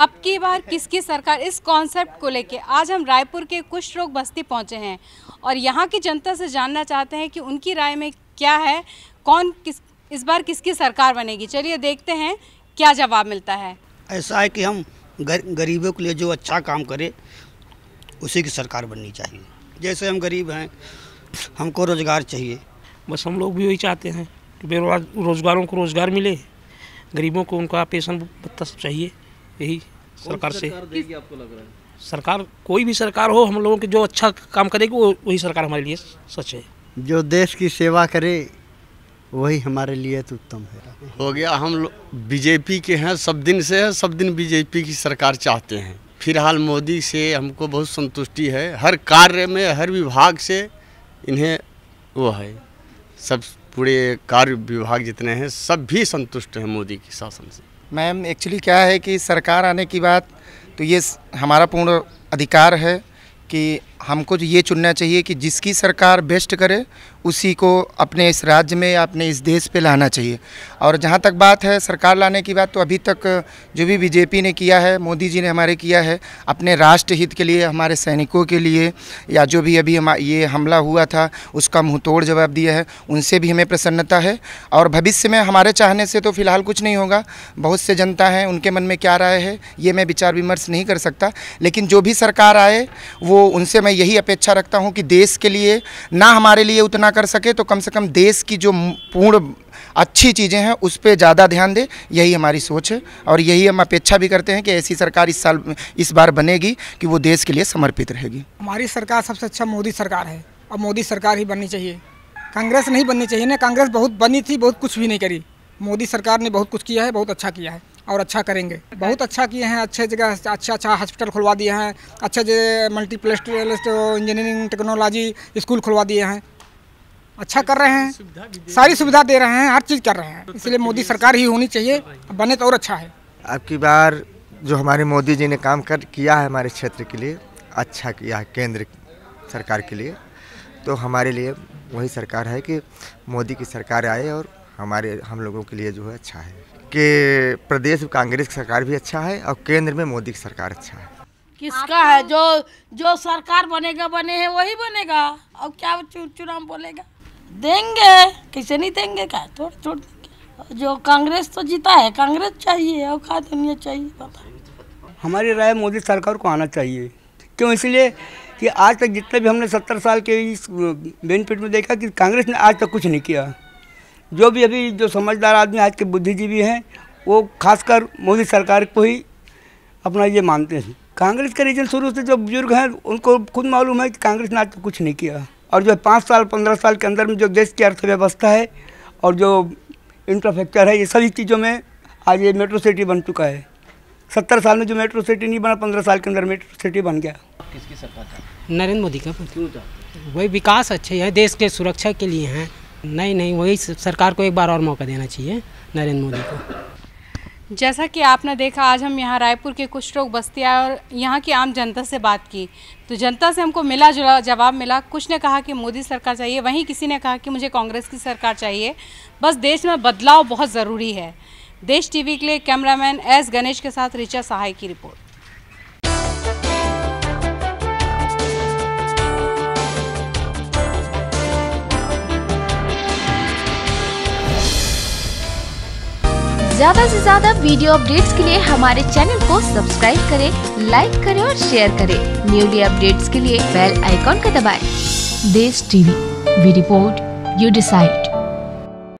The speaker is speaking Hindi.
अब की बार किसकी सरकार इस कॉन्सेप्ट को लेके आज हम रायपुर के कुछ रोग बस्ती पहुंचे हैं और यहाँ की जनता से जानना चाहते हैं कि उनकी राय में क्या है कौन किस इस बार किसकी सरकार बनेगी चलिए देखते हैं क्या जवाब मिलता है ऐसा है कि हम गर, गरीबों के लिए जो अच्छा काम करे उसी की सरकार बननी चाहिए जैसे हम गरीब हैं हमको रोज़गार चाहिए बस हम लोग भी वही चाहते हैं कि बेरोजगारों को रोज़गार मिले गरीबों को उनका पेशन भत्ता सब चाहिए यही सरकार से सरकार आपको लग रहा है सरकार कोई भी सरकार हो हम लोगों के जो अच्छा काम करेगी वो वही सरकार हमारे लिए सच है जो देश की सेवा करे वही हमारे लिए तो उत्तम है हो गया हम लोग बीजेपी के हैं सब दिन से है सब दिन बीजेपी की सरकार चाहते हैं फिलहाल मोदी से हमको बहुत संतुष्टि है हर कार्य में हर विभाग से इन्हें वो है सब पूरे कार्य विभाग जितने हैं सब भी संतुष्ट हैं मोदी के शासन से मैम एक्चुअली क्या है कि सरकार आने की बात तो ये हमारा पूर्ण अधिकार है कि हमको ये चुनना चाहिए कि जिसकी सरकार बेस्ट करे उसी को अपने इस राज्य में या अपने इस देश पे लाना चाहिए और जहाँ तक बात है सरकार लाने की बात तो अभी तक जो भी बीजेपी ने किया है मोदी जी ने हमारे किया है अपने राष्ट्र हित के लिए हमारे सैनिकों के लिए या जो भी अभी हम ये हमला हुआ था उसका मुँह जवाब दिया है उनसे भी हमें प्रसन्नता है और भविष्य में हमारे चाहने से तो फिलहाल कुछ नहीं होगा बहुत से जनता हैं उनके मन में क्या राय है ये मैं विचार विमर्श नहीं कर सकता लेकिन जो भी सरकार आए वो उनसे मैं यही अपेक्षा रखता हूँ कि देश के लिए ना हमारे लिए उतना कर सके तो कम से कम देश की जो पूर्ण अच्छी चीज़ें हैं उस पर ज़्यादा ध्यान दे यही हमारी सोच है और यही हम अपेक्षा भी करते हैं कि ऐसी सरकार इस साल इस बार बनेगी कि वो देश के लिए समर्पित रहेगी हमारी सरकार सबसे अच्छा मोदी सरकार है और मोदी सरकार ही बननी चाहिए कांग्रेस नहीं बननी चाहिए ना कांग्रेस बहुत बनी थी बहुत कुछ भी नहीं करी मोदी सरकार ने बहुत कुछ किया है बहुत अच्छा किया है और अच्छा करेंगे बहुत अच्छा किए हैं अच्छे जगह अच्छा अच्छा हॉस्पिटल खुलवा दिए हैं अच्छे जगह मल्टीप्लेस इंजीनियरिंग टेक्नोलॉजी स्कूल खुलवा दिए हैं अच्छा कर रहे हैं सारी सुविधा दे रहे हैं हर चीज़ कर रहे हैं इसलिए मोदी सरकार ही होनी चाहिए बने तो और अच्छा है अब की बार जो हमारे मोदी जी ने काम कर किया है हमारे क्षेत्र के लिए अच्छा किया है केंद्र सरकार के लिए तो हमारे लिए वही सरकार है कि मोदी की सरकार आए और हमारे हम लोगों के लिए जो है अच्छा है कि प्रदेश कांग्रेस की सरकार भी अच्छा है और केंद्र में मोदी की सरकार अच्छा है किसका है जो जो सरकार बनेगा बने है वही बनेगा और क्या चुनाव बोलेगा देंगे किसे नहीं देंगे क्या थोड़ा छोड़ देंगे जो कांग्रेस तो जीता है कांग्रेस चाहिए और क्या दुनिया चाहिए हमारी राय मोदी सरकार को आना चाहिए क्यों इसलिए कि आज तक जितने भी हमने सत्तर साल के इस बेनिफिट में देखा कि कांग्रेस ने आज तक कुछ नहीं किया जो भी अभी जो समझदार आदमी आज के बुद्धिजीवी हैं वो खासकर मोदी सरकार को ही अपना ये मानते हैं कांग्रेस के रीजन शुरू से जो बुजुर्ग हैं उनको खुद मालूम है कि कांग्रेस ने आज तो कुछ नहीं किया और जो पाँच साल पंद्रह साल के अंदर में जो देश की अर्थव्यवस्था है और जो इंफ्रास्ट्रक्चर है ये सभी चीज़ों में आज ये मेट्रो सिटी बन चुका है सत्तर साल में जो मेट्रो सिटी नहीं बना पंद्रह साल के अंदर मेट्रो सिटी बन गया किसकी सरकार नरेंद्र मोदी का वही विकास अच्छे है देश के सुरक्षा के लिए हैं नहीं नहीं वही सरकार को एक बार और मौका देना चाहिए नरेंद्र मोदी को जैसा कि आपने देखा आज हम यहाँ रायपुर के कुछ लोग बस्ती आए और यहाँ की आम जनता से बात की तो जनता से हमको मिला जुला जवाब मिला कुछ ने कहा कि मोदी सरकार चाहिए वहीं किसी ने कहा कि मुझे कांग्रेस की सरकार चाहिए बस देश में बदलाव बहुत ज़रूरी है देश टीवी के लिए कैमरामैन एस गणेश के साथ ऋचा सहाय की रिपोर्ट ज्यादा से ज्यादा वीडियो अपडेट्स के लिए हमारे चैनल को सब्सक्राइब करें, लाइक करें और शेयर करें। न्यूली अपडेट्स के लिए बेल आइकॉन का दबाएं। Desh TV, we report you decide